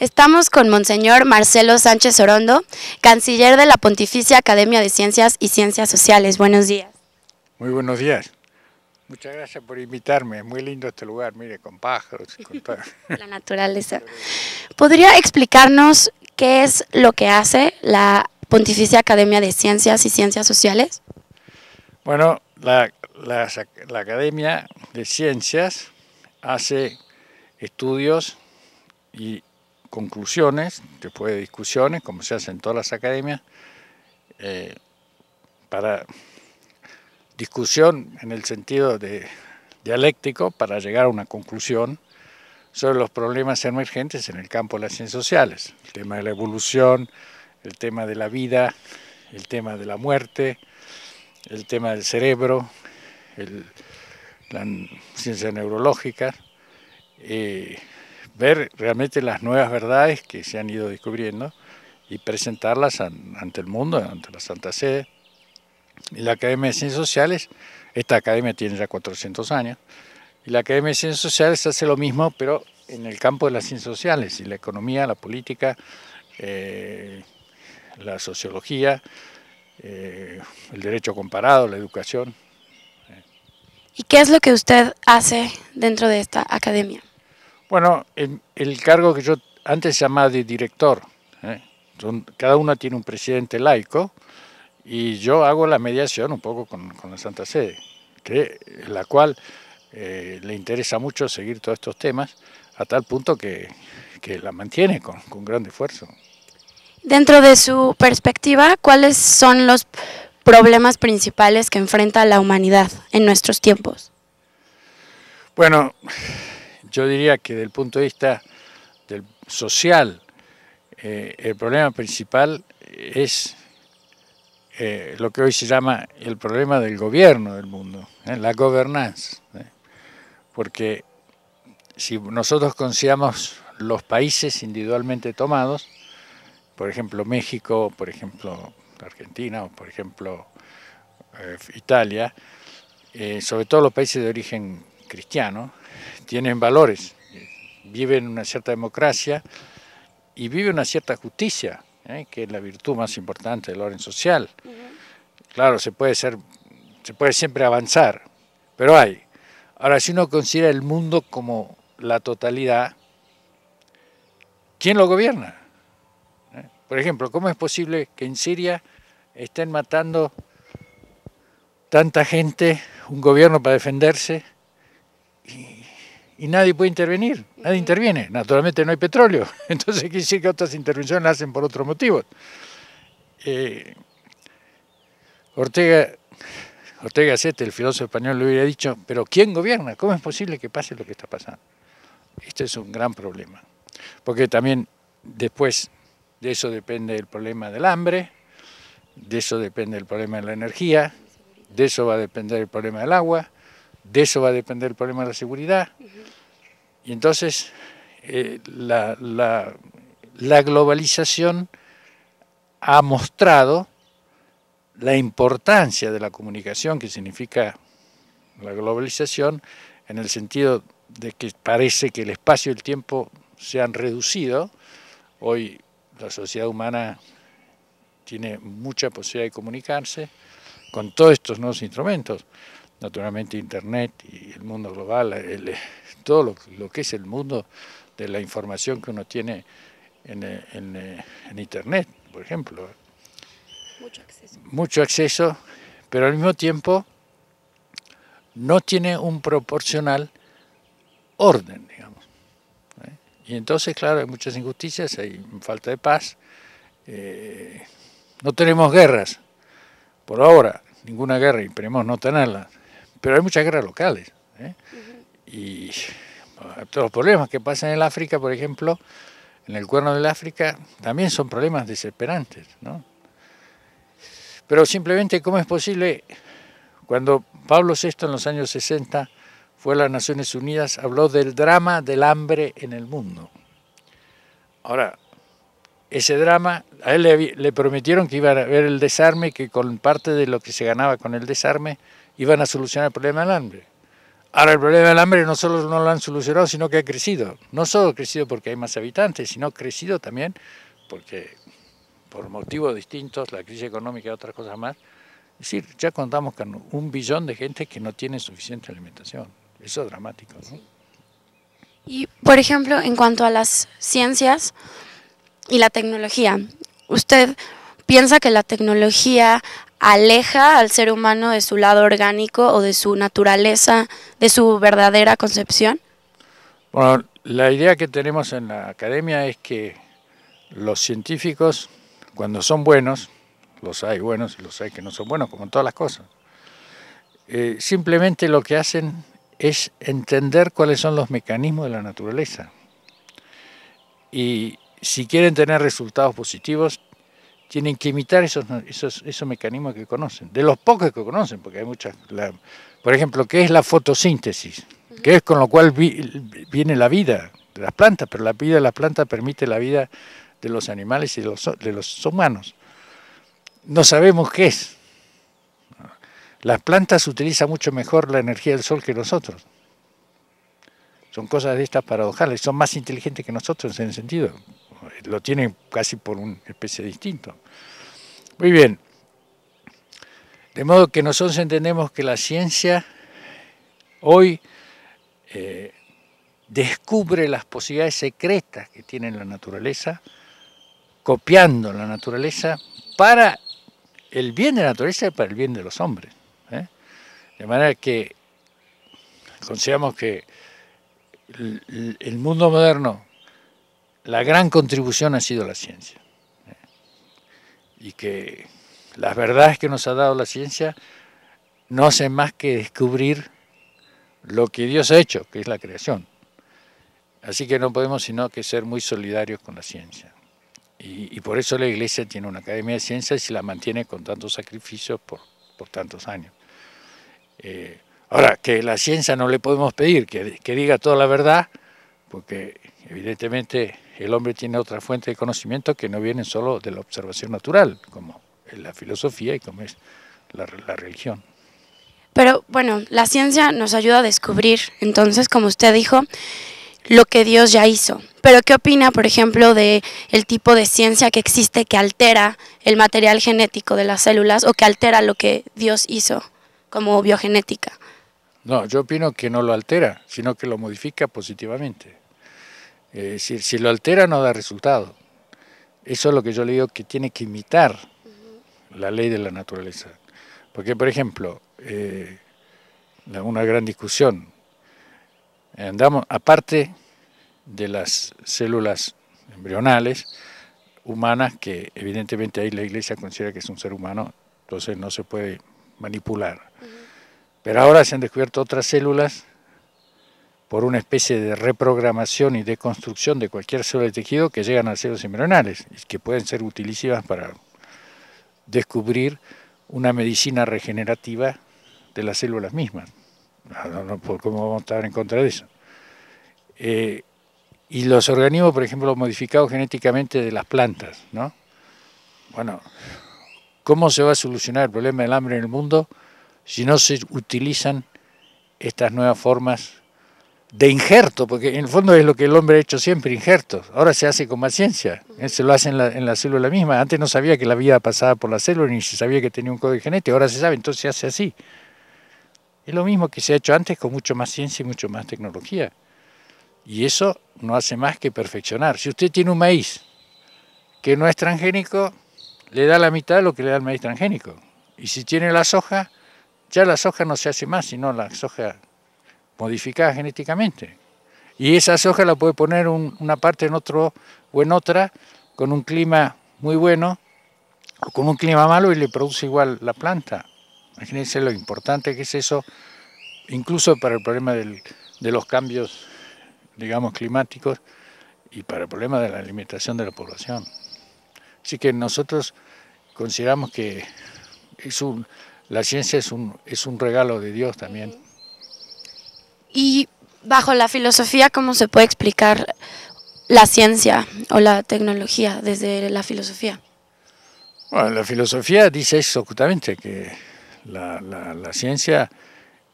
Estamos con Monseñor Marcelo Sánchez Orondo, canciller de la Pontificia Academia de Ciencias y Ciencias Sociales. Buenos días. Muy buenos días. Muchas gracias por invitarme. muy lindo este lugar, mire, con pájaros. Con todo. la naturaleza. ¿Podría explicarnos qué es lo que hace la Pontificia Academia de Ciencias y Ciencias Sociales? Bueno, la Academia de Ciencias hace estudios y conclusiones, después de discusiones, como se hace en todas las academias, eh, para discusión en el sentido de dialéctico para llegar a una conclusión sobre los problemas emergentes en el campo de las ciencias sociales, el tema de la evolución, el tema de la vida, el tema de la muerte, el tema del cerebro, la ciencia neurológica, eh, ver realmente las nuevas verdades que se han ido descubriendo y presentarlas ante el mundo, ante la Santa Sede. Y la Academia de Ciencias Sociales, esta academia tiene ya 400 años, y la Academia de Ciencias Sociales hace lo mismo, pero en el campo de las ciencias sociales, y la economía, la política, eh, la sociología, eh, el derecho comparado, la educación. ¿Y qué es lo que usted hace dentro de esta academia? Bueno, el, cargo que yo antes llamaba de director, ¿eh? cada uno tiene un presidente laico y yo hago la mediación un poco con, la Santa Sede, que la cual eh, le interesa mucho seguir todos estos temas a tal punto que, la mantiene con, con, gran esfuerzo. Dentro de su perspectiva, ¿cuáles son los problemas principales que enfrenta la humanidad en nuestros tiempos? Bueno, yo diría que desde el punto de vista del social, eh, el problema principal es eh, lo que hoy se llama el problema del gobierno del mundo, eh, la gobernanza. Porque si nosotros consideramos los países individualmente tomados, por ejemplo México, por ejemplo Argentina o por ejemplo Italia, sobre todo los países de origen cristiano, tienen valores, viven una cierta democracia y vive una cierta justicia, ¿eh? que es la virtud más importante del orden social. Claro, se puede, ser, se puede siempre avanzar, pero hay. Ahora, si uno considera el mundo como la totalidad, ¿quién lo gobierna? ¿Eh? Por ejemplo, ¿cómo es posible que en Siria estén matando tanta gente, un gobierno para defenderse, y y nadie puede intervenir, nadie interviene. Naturalmente no hay petróleo, entonces quiere decir que otras intervenciones las hacen por otros motivos. Eh, Ortega, Ortega el filósofo español, le hubiera dicho, pero ¿quién gobierna? ¿Cómo es posible que pase lo que está pasando? Este es un gran problema, porque también después de eso depende el problema del hambre, de eso depende el problema de la energía, de eso va a depender el problema del agua, de eso va a depender el problema de la seguridad. Y entonces eh, la globalización ha mostrado la importancia de la comunicación, que significa la globalización, en el sentido de que parece que el espacio y el tiempo se han reducido. Hoy la sociedad humana tiene mucha posibilidad de comunicarse con todos estos nuevos instrumentos naturalmente Internet y el mundo global, eh, todo lo, que es el mundo de la información que uno tiene eh, eh, en, Internet, por ejemplo. Mucho acceso. Mucho acceso, pero al mismo tiempo no tiene un proporcional orden, digamos. Y entonces, claro, hay muchas injusticias, hay falta de paz. no tenemos guerras, por ahora, ninguna guerra, y esperemos no tenerla. Pero hay muchas guerras locales. ¿eh? Y todos los problemas que pasan en el África, por ejemplo, en el cuerno del África, también son problemas desesperantes. Pero simplemente, ¿cómo es posible? Cuando Pablo VI en los años 60 fue a las Naciones Unidas, habló del drama del hambre en el mundo. Ahora, ese drama, a él le, le prometieron que iba a haber el desarme, que con parte de lo que se ganaba con el desarme iban a solucionar el problema del hambre. Ahora el problema del hambre no solo no lo han solucionado, sino que ha crecido. No solo ha crecido porque hay más habitantes, sino ha crecido también porque por motivos distintos, la crisis económica y otras cosas más. Es decir, ya contamos con un billón de gente que no tiene suficiente alimentación. Eso es dramático. Y, por ejemplo, en cuanto a las ciencias y la tecnología, ¿usted piensa que la tecnología aleja al ser humano de su lado orgánico o de su naturaleza, de su verdadera concepción? Bueno, la idea que tenemos en la academia es que los científicos, cuando son buenos, los hay buenos y los hay que no son buenos, como en todas las cosas, eh, simplemente lo que hacen es entender cuáles son los mecanismos de la naturaleza. Y si quieren tener resultados positivos, tienen que imitar esos, esos, esos, mecanismos que conocen, de los pocos que conocen, porque hay muchas, por ejemplo, ¿qué es la fotosíntesis? que es con lo cual viene la vida de las plantas, pero la vida de las plantas permite la vida de los animales y de los, de los humanos. No sabemos qué es. Las plantas utilizan mucho mejor la energía del sol que nosotros. Son cosas de estas paradojales, son más inteligentes que nosotros en ese sentido lo tienen casi por una especie distinto. Muy bien. De modo que nosotros entendemos que la ciencia hoy eh, descubre las posibilidades secretas que tiene la naturaleza, copiando la naturaleza para el bien de la naturaleza y para el bien de los hombres. ¿eh? De manera que consideramos que el mundo moderno la gran contribución ha sido la ciencia. ¿eh? Y que las verdades que nos ha dado la ciencia no hacen más que descubrir lo que Dios ha hecho, que es la creación. Así que no podemos sino que ser muy solidarios con la ciencia. Y, por eso la Iglesia tiene una Academia de Ciencias y la mantiene con tantos sacrificios por, tantos años. Eh, ahora, que la ciencia no le podemos pedir que, que diga toda la verdad, porque evidentemente el hombre tiene otra fuente de conocimiento que no viene solo de la observación natural, como la filosofía y como es la, la religión. Pero bueno, la ciencia nos ayuda a descubrir, entonces, como usted dijo, lo que Dios ya hizo. Pero ¿qué opina, por ejemplo, de el tipo de ciencia que existe que altera el material genético de las células o que altera lo que Dios hizo como biogenética? No, yo opino que no lo altera, sino que lo modifica positivamente. Es eh, decir, si lo altera no da resultado. Eso es lo que yo le digo que tiene que imitar la ley de la naturaleza. Porque, por ejemplo, eh, una gran discusión, andamos, aparte de las células embrionales humanas, que evidentemente ahí la iglesia considera que es un ser humano, entonces no se puede manipular. Pero ahora se han descubierto otras células por una especie de reprogramación y deconstrucción de cualquier célula de tejido que llegan a células embrionales que pueden ser utilísimas para descubrir una medicina regenerativa de las células mismas. No, ¿Cómo vamos a estar en contra de eso? Eh, y los organismos, por ejemplo, modificados genéticamente de las plantas, ¿no? Bueno, ¿cómo se va a solucionar el problema del hambre en el mundo si no se utilizan estas nuevas formas de injerto, porque en el fondo es lo que el hombre ha hecho siempre, injerto. Ahora se hace con más ciencia, eh, se lo hace en la, en la célula misma. Antes no sabía que la vida pasaba por la célula, ni se sabía que tenía un código genético, ahora se sabe, entonces se hace así. Es lo mismo que se ha hecho antes con mucho más ciencia y mucho más tecnología. Y eso no hace más que perfeccionar. Si usted tiene un maíz que no es transgénico, le da la mitad de lo que le da el maíz transgénico. Y si tiene la soja, ya la soja no se hace más, sino la soja modificada genéticamente. Y esa soja la puede poner una parte en otro o en otra con un clima muy bueno o con un clima malo y le produce igual la planta. Imagínense lo importante que es eso, incluso para el problema de los cambios, digamos, climáticos y para el problema de la alimentación de la población. Así que nosotros consideramos que es la ciencia es un, es un regalo de Dios también. Y bajo la filosofía, ¿cómo se puede explicar la ciencia o la tecnología desde la filosofía? Bueno, la filosofía dice eso justamente, que la, ciencia...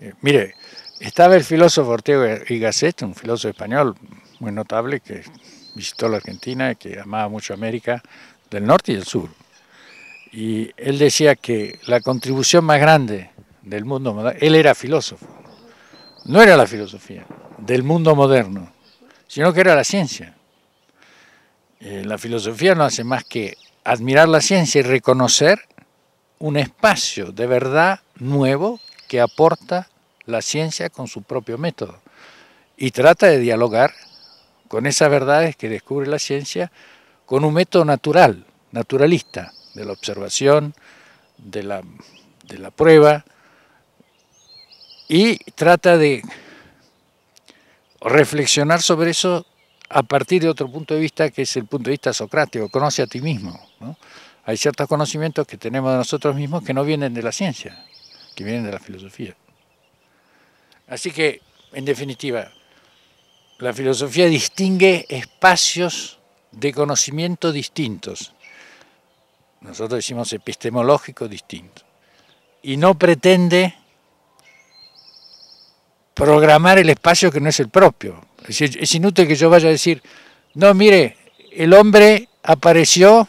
Eh, mire, estaba el filósofo Ortega y Gasset, un filósofo español muy notable que visitó la Argentina, que amaba mucho América del Norte y del Sur. Y él decía que la contribución más grande del mundo, él era filósofo, no era la filosofía del mundo moderno, sino que era la ciencia. Eh, la filosofía no hace más que admirar la ciencia y reconocer un espacio de verdad nuevo que aporta la ciencia con su propio método y trata de dialogar con esas verdades que descubre la ciencia con un método natural, naturalista, de la observación, de la, de la prueba, y trata de reflexionar sobre eso a partir de otro punto de vista que es el punto de vista socrático, conoce a ti mismo. Hay ciertos conocimientos que tenemos de nosotros mismos que no vienen de la ciencia, que vienen de la filosofía. Así que, en definitiva, la filosofía distingue espacios de conocimiento distintos. Nosotros decimos epistemológicos distintos. Y no pretende programar el espacio que no es el propio. Es, inútil que yo vaya a decir, no, mire, el hombre apareció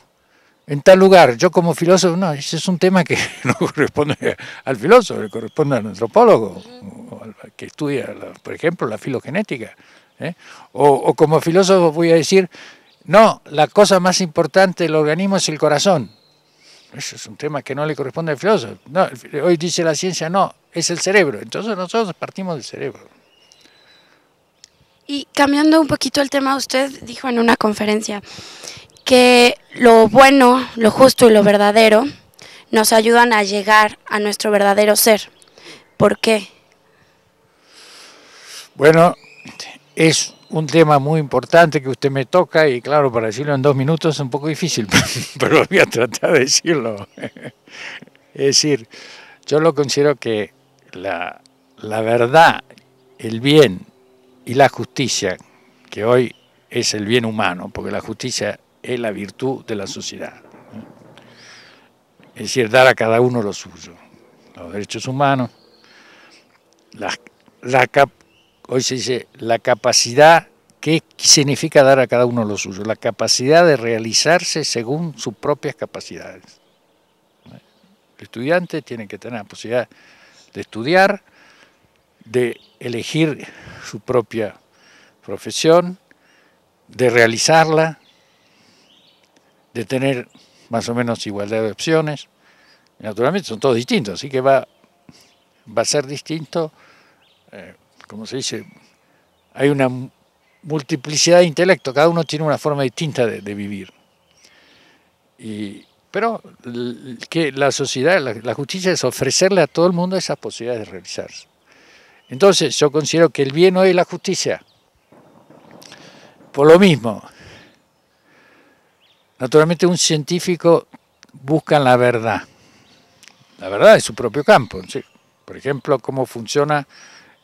en tal lugar. Yo como filósofo, no, ese es un tema que no corresponde al filósofo, corresponde al antropólogo, que estudia, por ejemplo, la filogenética. ¿eh? O, o como filósofo voy a decir, no, la cosa más importante del organismo es el corazón. Eso es un tema que no le corresponde al filósofo. hoy dice la ciencia, no, es el cerebro. Entonces nosotros partimos del cerebro. Y cambiando un poquito el tema, usted dijo en una conferencia que lo bueno, lo justo y lo verdadero nos ayudan a llegar a nuestro verdadero ser. ¿Por qué? Bueno, es un tema muy importante que usted me toca y claro, para decirlo en dos minutos es un poco difícil, pero voy a tratar de decirlo. Es decir, yo lo considero que la, verdad, el bien y la justicia, que hoy es el bien humano, porque la justicia es la virtud de la sociedad. Es decir, dar a cada uno lo suyo, los derechos humanos, la, capacidad hoy se dice la capacidad, ¿qué significa dar a cada uno lo suyo? La capacidad de realizarse según sus propias capacidades. El estudiante tiene que tener la posibilidad de estudiar, de elegir su propia profesión, de realizarla, de tener más o menos igualdad de opciones. Naturalmente son todos distintos, así que va, va a ser distinto eh, como se dice, hay una multiplicidad de intelecto, cada uno tiene una forma distinta de, vivir. pero que la sociedad, la, justicia es ofrecerle a todo el mundo esas posibilidades de realizarse. Entonces yo considero que el bien hoy es la justicia. Por lo mismo, naturalmente un científico busca la verdad. La verdad es su propio campo. Por ejemplo, cómo funciona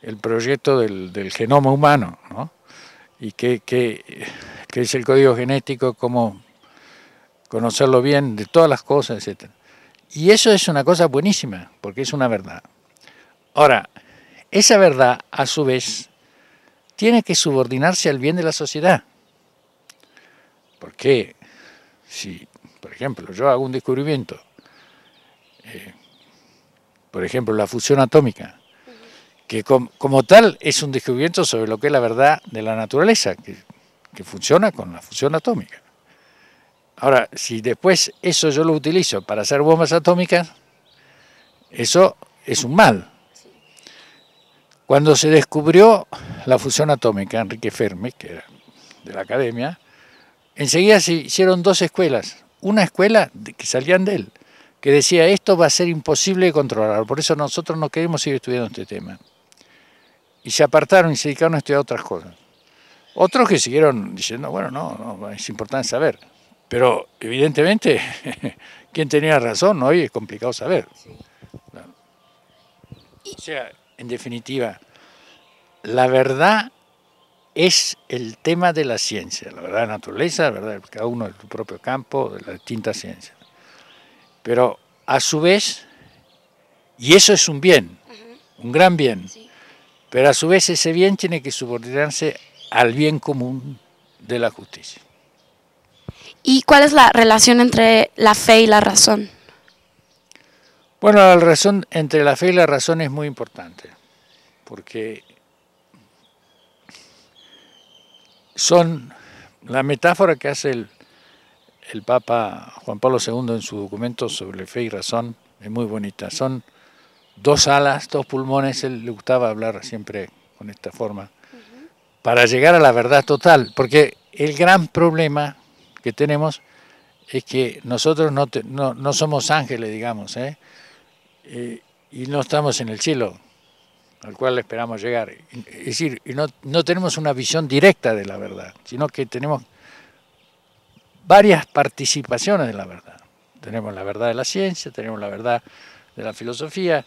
el proyecto del, genoma humano, ¿no? Y que es el código genético, cómo conocerlo bien, de todas las cosas, etc. Y eso es una cosa buenísima, porque es una verdad. Ahora, esa verdad, a su vez, tiene que subordinarse al bien de la sociedad. Porque si, por ejemplo, yo hago un descubrimiento, eh, por ejemplo, la fusión atómica, que como, tal es un descubrimiento sobre lo que es la verdad de la naturaleza, que, funciona con la fusión atómica. Ahora, si después eso yo lo utilizo para hacer bombas atómicas, eso es un mal. Cuando se descubrió la fusión atómica, Enrique Fermi, que era de la academia, enseguida se hicieron dos escuelas. Una escuela que salían de él, que decía esto va a ser imposible de controlar, por eso nosotros no queremos seguir estudiando este tema y se apartaron y se dedicaron a estudiar otras cosas. Otros que siguieron diciendo, bueno, no, es importante saber. Pero evidentemente, quien tenía razón hoy es complicado saber. O sea, en definitiva, la verdad es el tema de la ciencia, la verdad de la naturaleza, verdad cada uno de su propio campo, de la distintas ciencia Pero a su vez, y eso es un bien, un gran bien, sí. Pero a su vez ese bien tiene que subordinarse al bien común de la justicia. ¿Y cuál es la relación entre la fe y la razón? Bueno, la relación entre la fe y la razón es muy importante, porque son la metáfora que hace el, Papa Juan Pablo II en su documento sobre fe y razón, es muy bonita, son dos alas, dos pulmones, él le gustaba hablar siempre con esta forma, para llegar a la verdad total, porque el gran problema que tenemos es que nosotros no, no, somos ángeles, digamos, ¿eh? Eh, y no estamos en el cielo, al cual esperamos llegar. Es decir, no, no tenemos una visión directa de la verdad, sino que tenemos varias participaciones de la verdad. Tenemos la verdad de la ciencia, tenemos la verdad de la filosofía,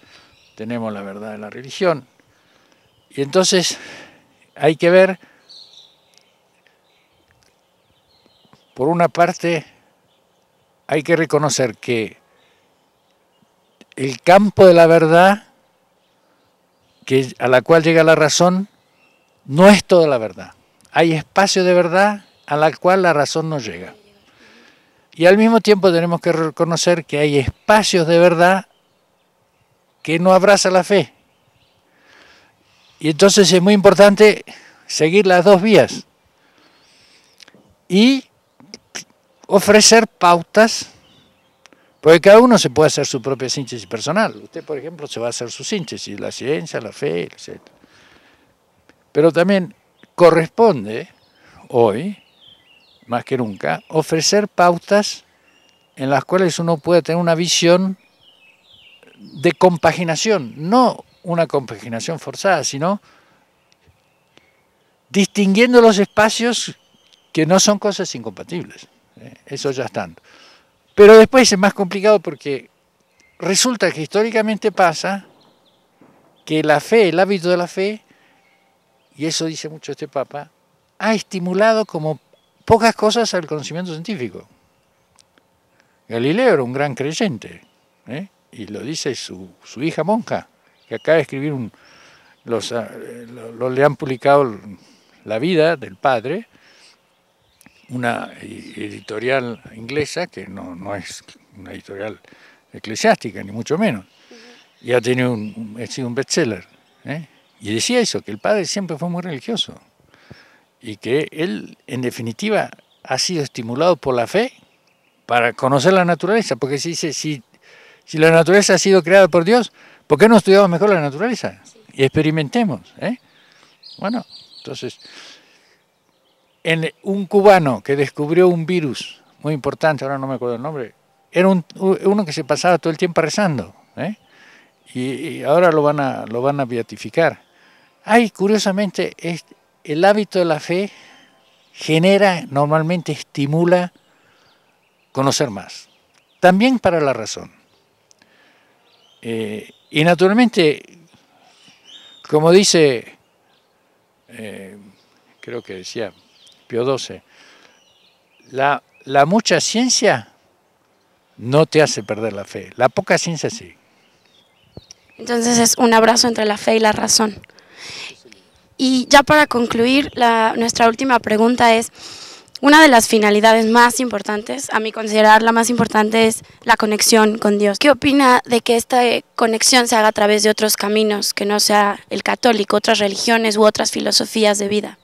tenemos la verdad de la religión. Y entonces hay que ver, por una parte, hay que reconocer que el campo de la verdad que, a la cual llega la razón no es toda la verdad. Hay espacio de verdad a la cual la razón no llega. Y al mismo tiempo tenemos que reconocer que hay espacios de verdad que no abraza la fe. Y entonces es muy importante seguir las dos vías y ofrecer pautas, porque cada uno se puede hacer su propia síntesis personal. Usted, por ejemplo, se va a hacer su síntesis, la ciencia, la fe, etc. Pero también corresponde hoy, más que nunca, ofrecer pautas en las cuales uno pueda tener una visión de compaginación, no una compaginación forzada, sino distinguiendo los espacios que no son cosas incompatibles. ¿eh? Eso ya está. Pero después es más complicado porque resulta que históricamente pasa que la fe, el hábito de la fe, y eso dice mucho este Papa, ha estimulado como pocas cosas al conocimiento científico. Galileo era un gran creyente. ¿eh? y lo dice su, su hija monja, que acaba de escribir un... Los, ah, le han publicado la vida del padre, una editorial inglesa, que no, no es una editorial eclesiástica, ni mucho menos, y ha, un, ha sido un bestseller. ¿eh? Y decía eso, que el padre siempre fue muy religioso y que él, en definitiva, ha sido estimulado por la fe para conocer la naturaleza, porque si dice, si si la naturaleza ha sido creada por Dios, ¿por qué no estudiamos mejor la naturaleza? Y experimentemos. ¿eh? Bueno, entonces, en un cubano que descubrió un virus muy importante, ahora no me acuerdo el nombre, era uno que se pasaba todo el tiempo rezando. ¿eh? Y, ahora lo van, a, lo van a beatificar. Ay, curiosamente, el hábito de la fe genera, normalmente estimula conocer más. También para la razón. Eh, y naturalmente, como dice, eh, creo que decía Pío XII, la, la mucha ciencia no te hace perder la fe, la poca ciencia sí. Entonces es un abrazo entre la fe y la razón. Y ya para concluir, nuestra última pregunta es, una de las finalidades más importantes, a mi considerar la más importante, es la conexión con Dios. ¿Qué opina de que esta conexión se haga a través de otros caminos, que no sea el católico, otras religiones u otras filosofías de vida?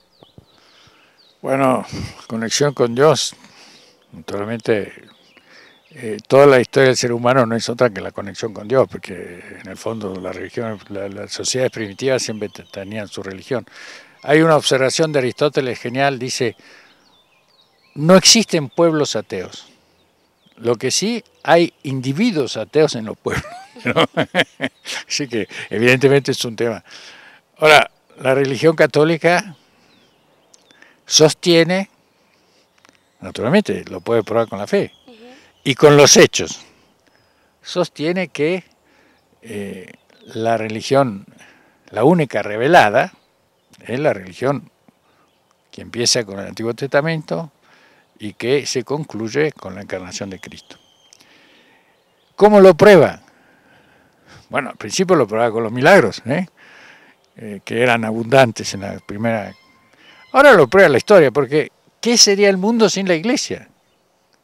Bueno, conexión con Dios, naturalmente eh, toda la historia del ser humano no es otra que la conexión con Dios, porque en el fondo la religión, las sociedades primitivas siempre tenían su religión. Hay una observación de Aristóteles genial, dice, no existen pueblos ateos. Lo que sí hay individuos ateos en los pueblos. Así que evidentemente es un tema. Ahora, la religión católica sostiene, naturalmente lo puede probar con la fe y con los hechos, sostiene que eh, la religión, la única revelada, es la religión que empieza con el Antiguo Testamento, y que se concluye con la encarnación de Cristo. ¿Cómo lo prueba? Bueno, al principio lo prueba con los milagros, ¿eh? ¿eh? que eran abundantes en la primera... Ahora lo prueba la historia, porque ¿qué sería el mundo sin la iglesia?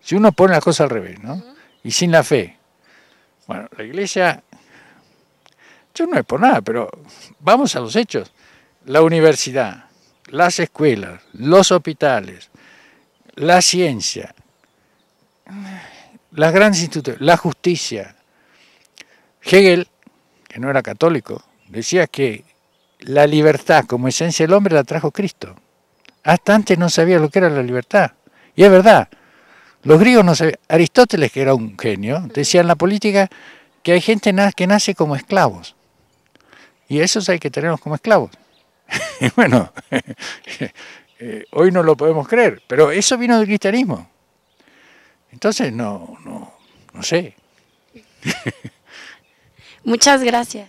Si uno pone las cosas al revés, ¿no? Y sin la fe. Bueno, la iglesia, yo no es por nada, pero vamos a los hechos. La universidad, las escuelas, los hospitales, la ciencia, las grandes instituciones, la justicia. Hegel, que no era católico, decía que la libertad como esencia del hombre la trajo Cristo. Hasta antes no sabía lo que era la libertad. Y es verdad, los griegos no sabían. Aristóteles, que era un genio, decía en la política que hay gente que nace como esclavos. Y esos hay que tenerlos como esclavos. bueno, eh, hoy no lo podemos creer, pero eso vino del cristianismo. Entonces, no, no, no sé. Muchas gracias.